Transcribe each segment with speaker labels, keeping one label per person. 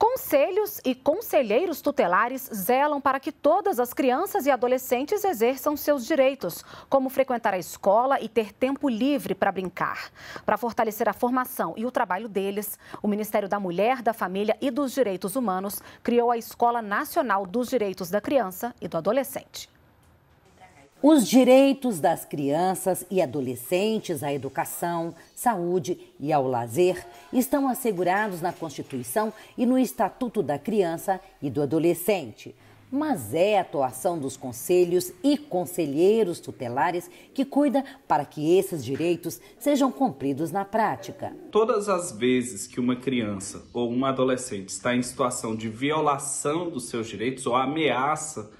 Speaker 1: Conselhos e conselheiros tutelares zelam para que todas as crianças e adolescentes exerçam seus direitos, como frequentar a escola e ter tempo livre para brincar. Para fortalecer a formação e o trabalho deles, o Ministério da Mulher, da Família e dos Direitos Humanos criou a Escola Nacional dos Direitos da Criança e do Adolescente.
Speaker 2: Os direitos das crianças e adolescentes à educação, saúde e ao lazer estão assegurados na Constituição e no Estatuto da Criança e do Adolescente. Mas é a atuação dos conselhos e conselheiros tutelares que cuida para que esses direitos sejam cumpridos na prática.
Speaker 3: Todas as vezes que uma criança ou um adolescente está em situação de violação dos seus direitos ou ameaça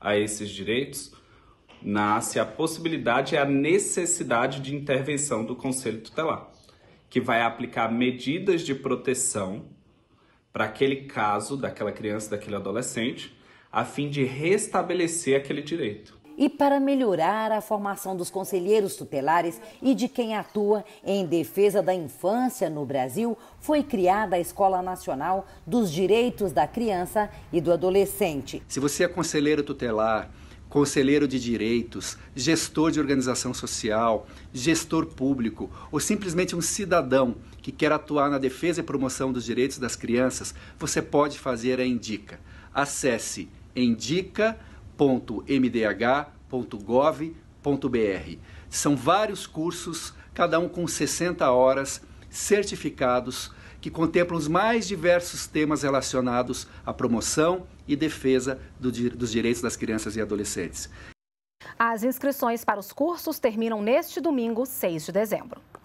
Speaker 3: a esses direitos, nasce a possibilidade e a necessidade de intervenção do Conselho Tutelar, que vai aplicar medidas de proteção para aquele caso daquela criança, daquele adolescente, a fim de restabelecer aquele direito
Speaker 2: e para melhorar a formação dos conselheiros tutelares e de quem atua em defesa da infância no Brasil, foi criada a Escola Nacional dos Direitos da Criança e do Adolescente.
Speaker 4: Se você é conselheiro tutelar, conselheiro de direitos, gestor de organização social, gestor público ou simplesmente um cidadão que quer atuar na defesa e promoção dos direitos das crianças, você pode fazer a Indica. Acesse indica.mdh.gov.br. São vários cursos, cada um com 60 horas certificados que contemplam os mais diversos temas relacionados à promoção e defesa do, dos direitos das crianças e adolescentes.
Speaker 1: As inscrições para os cursos terminam neste domingo, 6 de dezembro.